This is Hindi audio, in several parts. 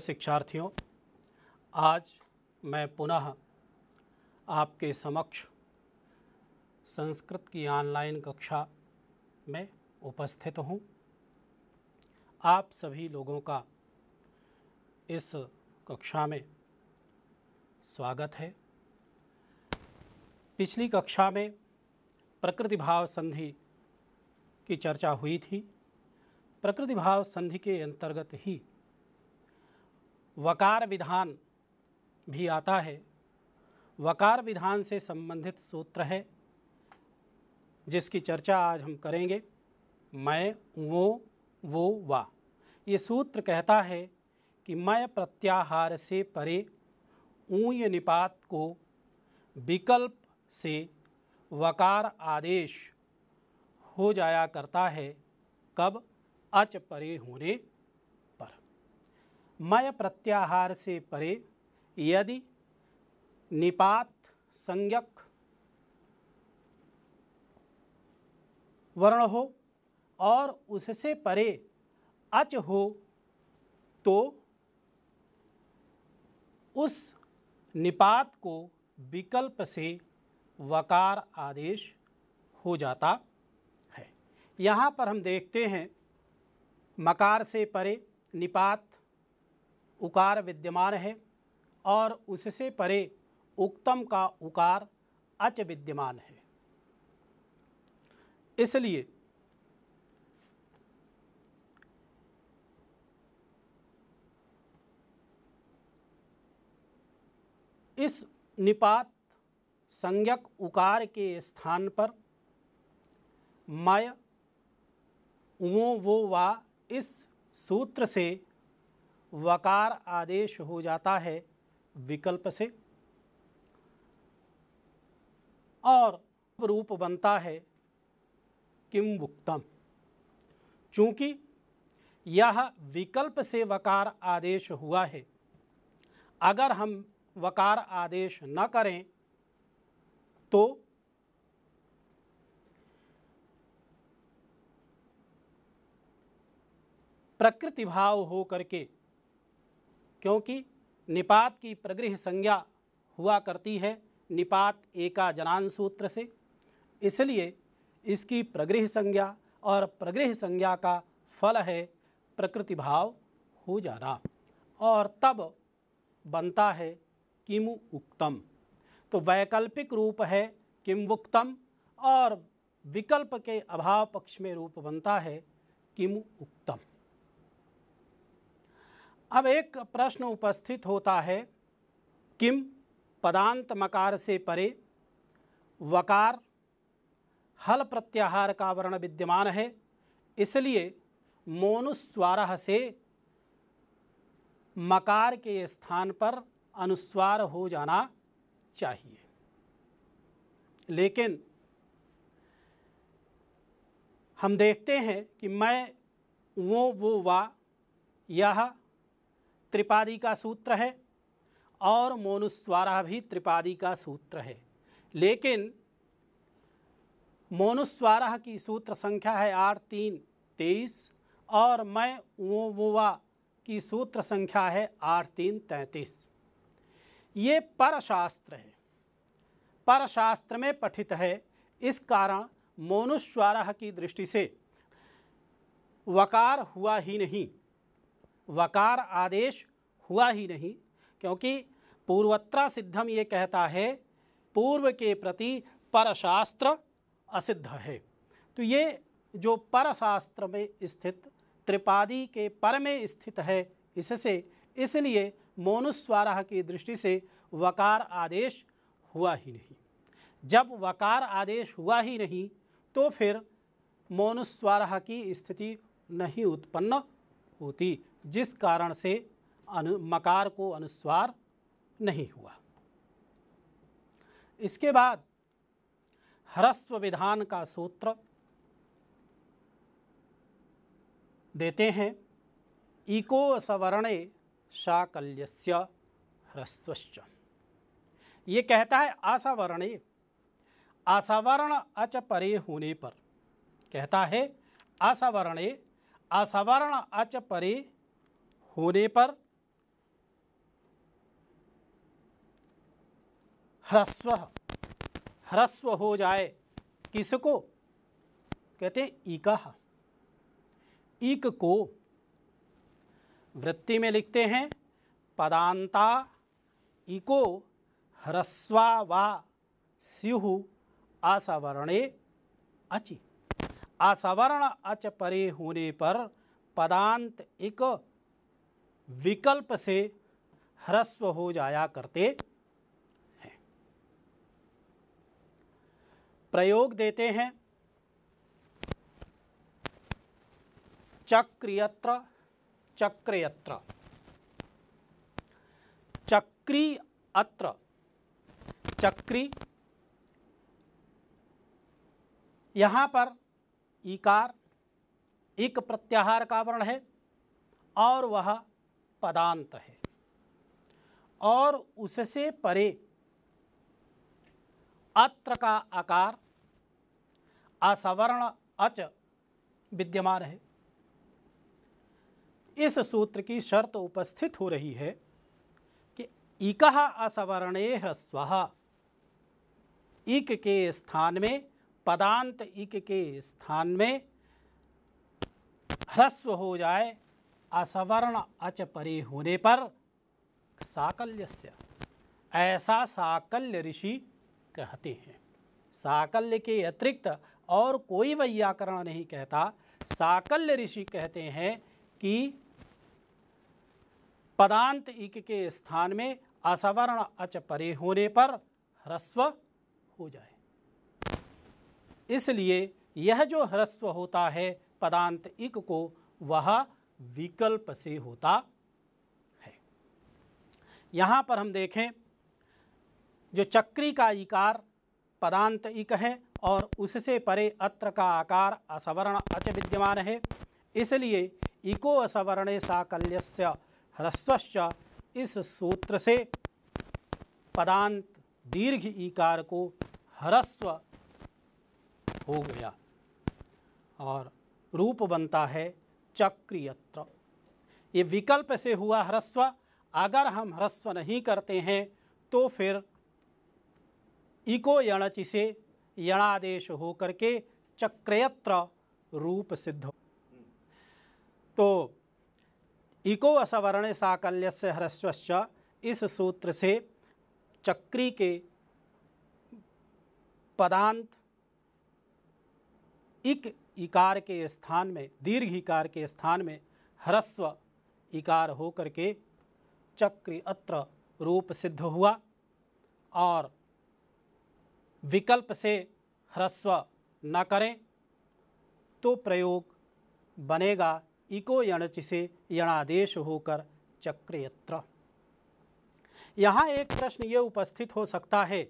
शिक्षार्थियों आज मैं पुनः आपके समक्ष संस्कृत की ऑनलाइन कक्षा में उपस्थित हूँ आप सभी लोगों का इस कक्षा में स्वागत है पिछली कक्षा में प्रकृति भाव संधि की चर्चा हुई थी प्रकृति भाव संधि के अंतर्गत ही वकार विधान भी आता है वकार विधान से संबंधित सूत्र है जिसकी चर्चा आज हम करेंगे मैं वो वो वा ये सूत्र कहता है कि मैं प्रत्याहार से परे ऊँय निपात को विकल्प से वकार आदेश हो जाया करता है कब अच परे होने मय प्रत्याहार से परे यदि निपात संज्ञक वर्ण हो और उससे परे अच हो तो उस निपात को विकल्प से वकार आदेश हो जाता है यहाँ पर हम देखते हैं मकार से परे निपात उकार विद्यमान है और उससे परे उक्तम का उकार अच विद्यमान है इसलिए इस निपात संज्ञक उकार के स्थान पर मय वो वो वा इस सूत्र से वकार आदेश हो जाता है विकल्प से और रूप बनता है किम भुक्तम चूंकि यह विकल्प से वकार आदेश हुआ है अगर हम वकार आदेश न करें तो प्रकृति भाव हो करके क्योंकि निपात की प्रगृह संज्ञा हुआ करती है निपात एका जनान सूत्र से इसलिए इसकी प्रगृह संज्ञा और प्रगृह संज्ञा का फल है प्रकृति भाव हो जाना और तब बनता है किमु उक्तम तो वैकल्पिक रूप है उक्तम और विकल्प के अभाव पक्ष में रूप बनता है किमु उक्तम अब एक प्रश्न उपस्थित होता है किम पदांत मकार से परे वकार हल प्रत्याहार का वर्ण विद्यमान है इसलिए मोनुस्वार से मकार के स्थान पर अनुस्वार हो जाना चाहिए लेकिन हम देखते हैं कि मैं वो वो वा यह त्रिपादी का सूत्र है और मोनुस्वारा भी त्रिपादी का सूत्र है लेकिन मोनुस्वारा की सूत्र संख्या है आठ तीन तेईस और मैं वोवा की सूत्र संख्या है आठ तीन तैंतीस ये परशास्त्र है परशास्त्र में पठित है इस कारण मोनुस्वारा की दृष्टि से वकार हुआ ही नहीं वकार आदेश हुआ ही नहीं क्योंकि पूर्वत्रा सिद्धम ये कहता है पूर्व के प्रति परशास्त्र असिद्ध है तो ये जो परशास्त्र में स्थित त्रिपादी के पर में स्थित है इससे इसलिए मोनुस्वारह की दृष्टि से वकार आदेश हुआ ही नहीं जब वकार आदेश हुआ ही नहीं तो फिर मोनुस्वारह की स्थिति नहीं उत्पन्न होती जिस कारण से अनु मकार को अनुस्वार नहीं हुआ इसके बाद ह्रस्व विधान का सूत्र देते हैं इको सवर्णे साकल्य ह्रस्वश्च ये कहता है आसावरणे आसावरण अच परे होने पर कहता है आसावरणे आसावरण अच परे होने पर ह्रस्व ह्रस्व हो जाए किसको कहते हैं ईका ईक को वृत्ति में लिखते हैं पदांता इको ह्रस्वा वा स्यु असवर्णे अचि असवर्ण अच परे होने पर पदांत इक विकल्प से ह्रस्व हो जाया करते हैं प्रयोग देते हैं चक्रियत्र चक्रयत्र चक्री अत्र चक्री यहाँ पर इकार एक प्रत्याहार का वर्ण है और वह पदांत है और उससे परे अत्र का आकार असवर्ण अच विद्यमान है इस सूत्र की शर्त उपस्थित हो रही है कि इक असवर्णे ह्रस्व इक के स्थान में पदांत इक के स्थान में ह्रस्व हो जाए असवर्ण अच परे होने पर साकल्यस्य ऐसा साकल्य ऋषि कहते हैं साकल्य के अतिरिक्त और कोई वैयाकरण नहीं कहता साकल्य ऋषि कहते हैं कि पदांत इक के स्थान में असवर्ण अच परे होने पर ह्रस्व हो जाए इसलिए यह जो ह्रस्व होता है पदांत इक को वह विकल्प से होता है यहाँ पर हम देखें जो चक्री का इकार पदांत इक है और उससे परे अत्र का आकार असवर्ण अच विद्यमान है इसलिए इको असवर्णे साकल्यस्य ह्रस्वश्च इस सूत्र से पदांत दीर्घ इकार को ह्रस्व हो गया और रूप बनता है चक्रियत्र ये विकल्प से हुआ ह्रस्व अगर हम ह्रस्व नहीं करते हैं तो फिर इको यणच से यणादेश हो करके चक्रयत्र रूप सिद्ध हो तो इको असवर्ण साकल्य से ह्रस्वश्च इस सूत्र से चक्री के पदांत इक इकार के स्थान में दीर्घ इकार के स्थान में ह्रस्व इकार हो करके चक्र अत्र रूप सिद्ध हुआ और विकल्प से ह्रस्व न करें तो प्रयोग बनेगा इको यणच से यणादेश होकर चक्रेयत्र यहाँ एक प्रश्न ये उपस्थित हो सकता है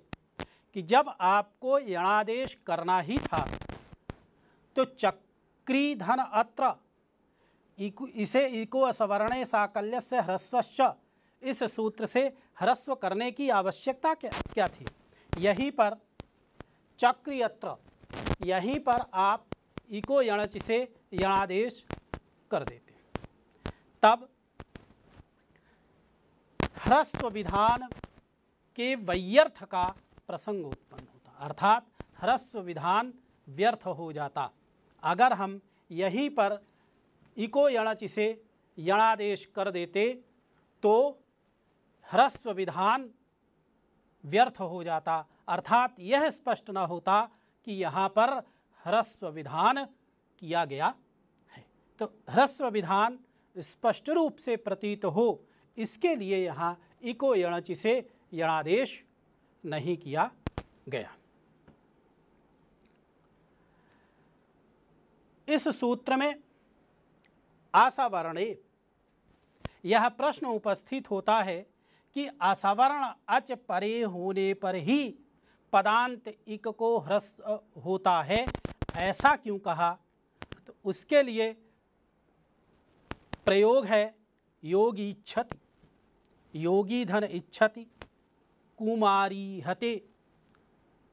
कि जब आपको यणादेश करना ही था तो चक्री धन अत्र इसे इको असवर्ण साकल्य से ह्रस्वश्च इस सूत्र से ह्रस्व करने की आवश्यकता क्या क्या थी यहीं पर चक्रियत्र यहीं पर आप इको यणच से यणादेश कर देते तब ह्रस्व विधान के व्यर्थ का प्रसंग उत्पन्न होता अर्थात ह्रस्व विधान व्यर्थ हो जाता अगर हम यहीं पर इको यणच इसे यणादेश कर देते तो ह्रस्व विधान व्यर्थ हो जाता अर्थात यह स्पष्ट न होता कि यहाँ पर ह्रस्व विधान किया गया है तो ह्रस्व विधान स्पष्ट रूप से प्रतीत हो इसके लिए यहाँ इको यणच इसे यणादेश नहीं किया गया इस सूत्र में आशावरणे यह प्रश्न उपस्थित होता है कि आशावरण अच परे होने पर ही पदांत इक को ह्रस होता है ऐसा क्यों कहा तो उसके लिए प्रयोग है योगी इच्छति योगी धन इच्छति कुमारी हते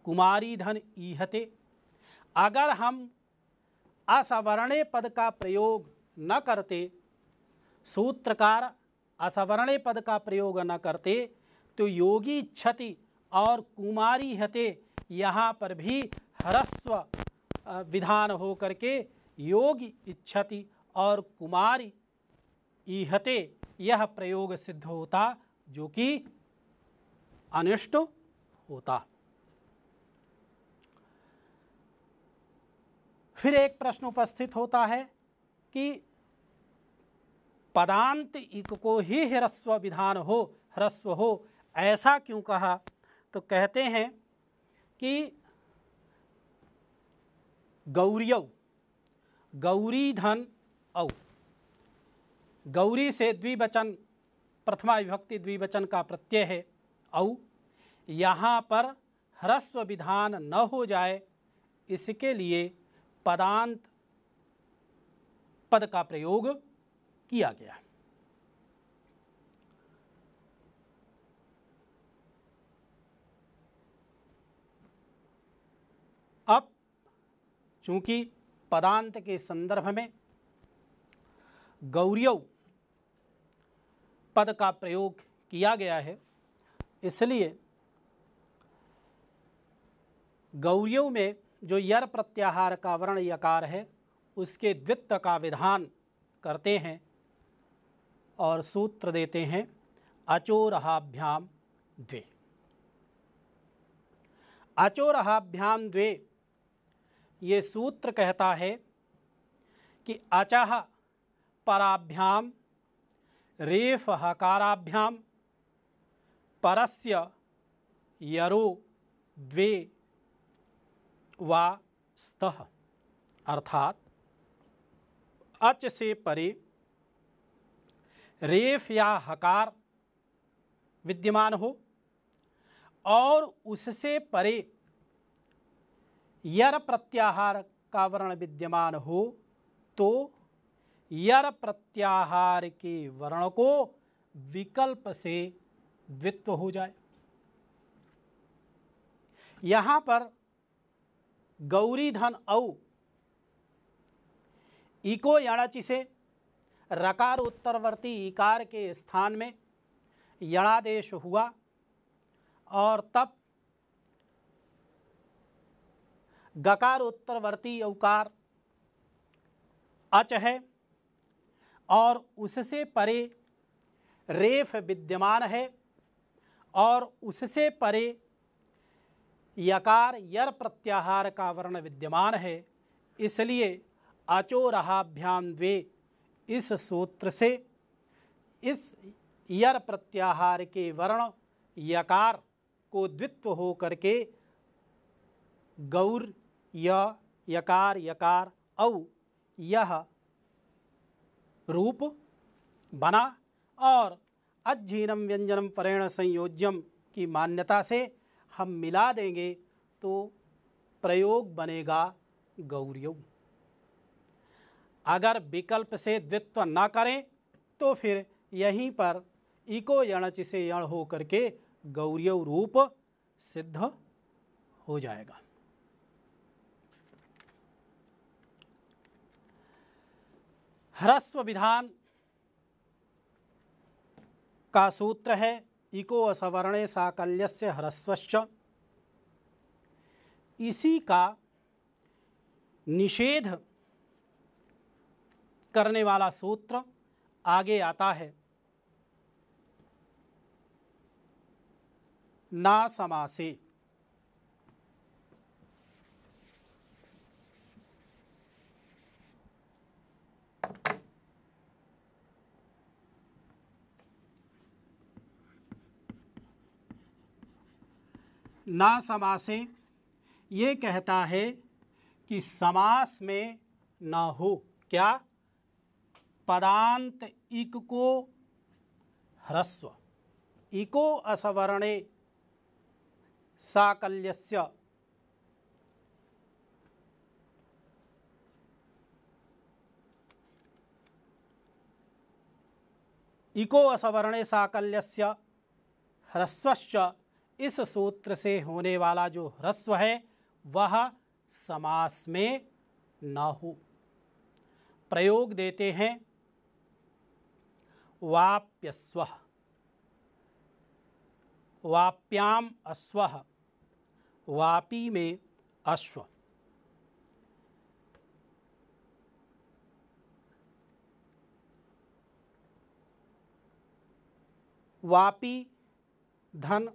कुमारी धन ईहते अगर हम असवर्णे पद का प्रयोग न करते सूत्रकार असवर्णे पद का प्रयोग न करते तो योगी क्षति और कुमारी हते यहाँ पर भी ह्रस्व विधान हो करके योगी इच्छति और कुमारी ईहते यह प्रयोग सिद्ध होता जो कि अनिष्ट होता फिर एक प्रश्न उपस्थित होता है कि पदांत इक को ही ह्रस्व विधान हो ह्रस्व हो ऐसा क्यों कहा तो कहते हैं कि गौरी गौरी धन औ गौरी से द्विवचन प्रथमा विभक्ति द्विवचन का प्रत्यय है औ यहाँ पर ह्रस्व विधान न हो जाए इसके लिए पदांत पद का प्रयोग किया गया अब चूंकि पदांत के संदर्भ में गौरव पद का प्रयोग किया गया है इसलिए गौरव में जो यर प्रत्याहार का वर्ण यकार है उसके द्वित्व का विधान करते हैं और सूत्र देते हैं अचोरहाभ्याम द्वे अचोरहाभ्याम द्वे ये सूत्र कहता है कि अचह पराभ्याम रेफ हकाराभ्याम परस्य यरो द्वे वा स्तः अर्थात अच से परे रेफ या हकार विद्यमान हो और उससे परे यर प्रत्याहार का वर्ण विद्यमान हो तो यर प्रत्याहार के वर्ण को विकल्प से द्वित्व हो जाए यहाँ पर गौरी धन औ इको याणाची से रकार उत्तरवर्ती इकार के स्थान में यणादेश हुआ और तब गकार उत्तरवर्ती अवकार अच है और उससे परे रेफ विद्यमान है और उससे परे यकार यर प्रत्याहार का वर्ण विद्यमान है इसलिए अचो रहाभ्याम द्वे इस सूत्र से इस यर प्रत्याहार के वर्ण यकार को द्वित्व हो करके गौर य यकार यकार औ यह रूप बना और अध्ययनम व्यंजनम परेण संयोज्यम की मान्यता से हम मिला देंगे तो प्रयोग बनेगा गौरयऊ अगर विकल्प से द्वित्व ना करें तो फिर यहीं पर इको यणच से यण हो करके गौरव रूप सिद्ध हो जाएगा ह्रस्व विधान का सूत्र है इको असवर्णे साकल्यस्य ह्रस्वश्च इसी का निषेध करने वाला सूत्र आगे आता है ना समासे ना समासे ये कहता है कि समास में ना हो क्या पदांत इक को ह्रस्व इको असवर्णे साकल्यस्य इको असवर्णे साकल्यस्य ह्रस्वश्च इस सूत्र से होने वाला जो ह्रस्व है वह समास में न हो प्रयोग देते हैं वाप्यस्व वाप्याम अश्व वापी में अश्व वापी धन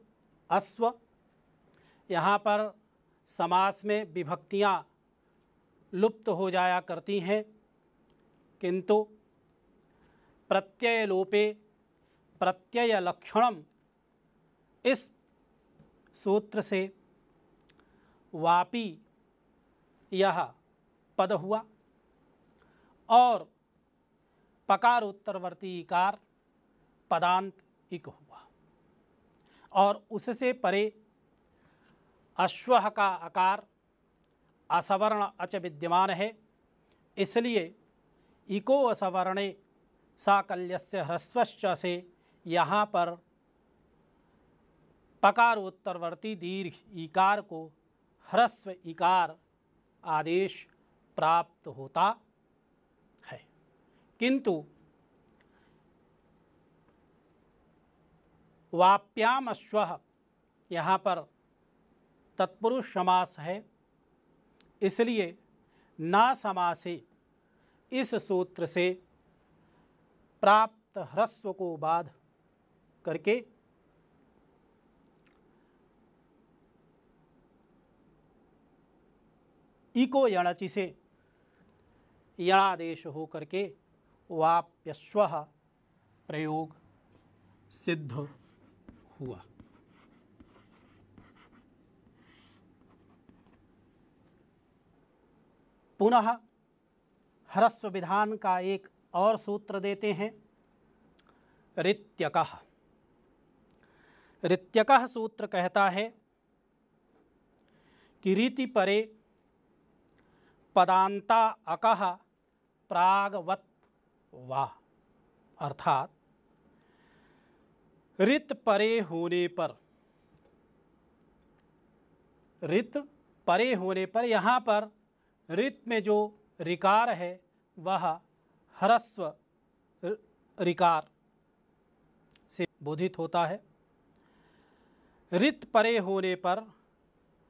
अश्व यहाँ पर समास में विभक्तियाँ लुप्त हो जाया करती हैं किंतु प्रत्यय लोपे प्रत्यय लक्षणम इस सूत्र से वापी यह पद हुआ और पकार उत्तरवर्ती कार पदांत इक हुआ और उससे परे अश्व का आकार असवर्ण अच विद्यमान है इसलिए इको असवर्णे साकल्यस्य ह्रस्वश्च से यहाँ पर पकार उत्तरवर्ती दीर्घ इकार को ह्रस्व इकार आदेश प्राप्त होता है किंतु वाप्याम अश्व यहाँ पर तत्पुरुष समास है इसलिए ना समासे इस सूत्र से प्राप्त ह्रस्व को बाध करके इको यणचि से यणादेश हो करके स्व प्रयोग सिद्ध हुआ पुनः ह्रस्व विधान का एक और सूत्र देते हैं ऋत्यक ऋत्यक सूत्र कहता है कि रीति परे पदांता अकह प्रागवत वा अर्थात रित परे होने पर रित परे होने पर यहाँ पर रित में जो रिकार है वह ह्रस्व रिकार से बोधित होता है रित परे होने पर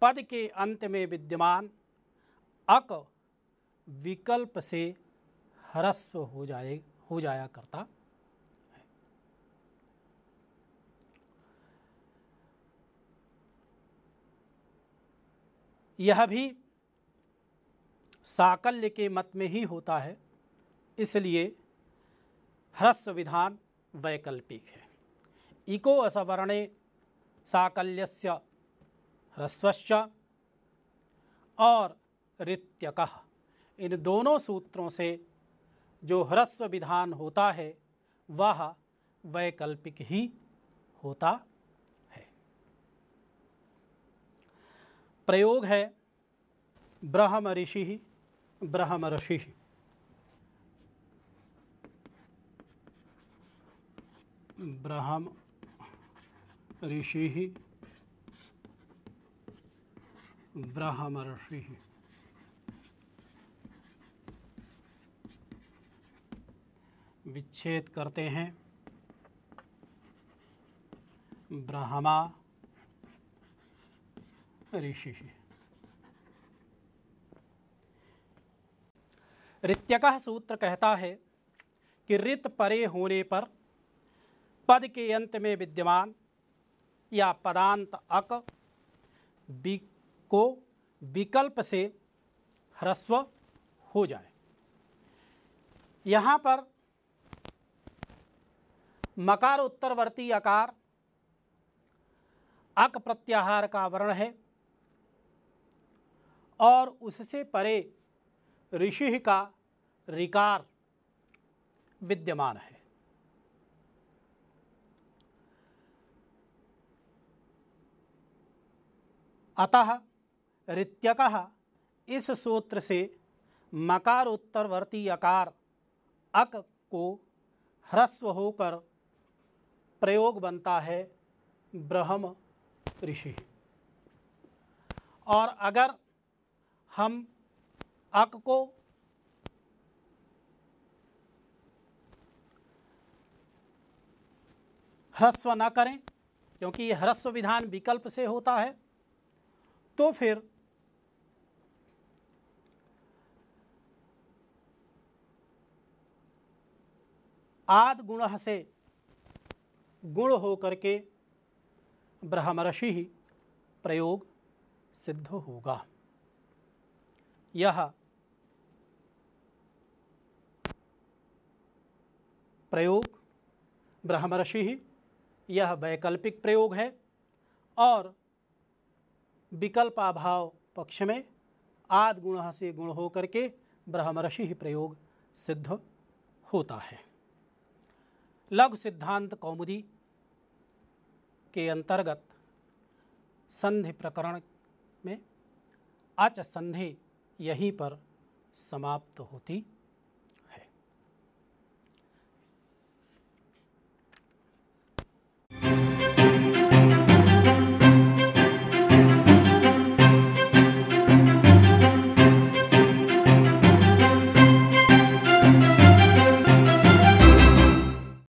पद के अंत में विद्यमान अक विकल्प से ह्रस्व हो जाए हो जाया करता यह भी साकल्य के मत में ही होता है इसलिए ह्रस्व विधान वैकल्पिक है इको असवर्णे साकल्यस्य ह्रस्वश्च और ऋत्यक इन दोनों सूत्रों से जो ह्रस्व विधान होता है वह वैकल्पिक ही होता प्रयोग है ब्रह्म ऋषि ब्रह्म ऋषि ब्रह्म ऋषि ब्रह्म ऋषि विच्छेद करते हैं ब्रह्मा अरे ऋत्यक सूत्र कहता है कि ऋत परे होने पर पद के अंत में विद्यमान या पदांत अक को विकल्प से ह्रस्व हो जाए यहाँ पर मकार उत्तरवर्ती आकार अक प्रत्याहार का वर्ण है और उससे परे ऋषि का रिकार विद्यमान है अतः ऋत्यक इस सूत्र से मकार उत्तरवर्ती अकार अक को ह्रस्व होकर प्रयोग बनता है ब्रह्म ऋषि और अगर हम अक को ह्रस्व ना करें क्योंकि ये ह्रस्व विधान विकल्प से होता है तो फिर आद गुण से गुण हो करके ब्रह्मर्षि प्रयोग सिद्ध होगा यह प्रयोग ब्रह्मषि यह वैकल्पिक प्रयोग है और विकल्पाभाव पक्ष में आद गुण से गुण हो करके ब्रह्मषि ही प्रयोग सिद्ध होता है लघु सिद्धांत कौमुदी के अंतर्गत संधि प्रकरण में अच संधि यहीं पर समाप्त होती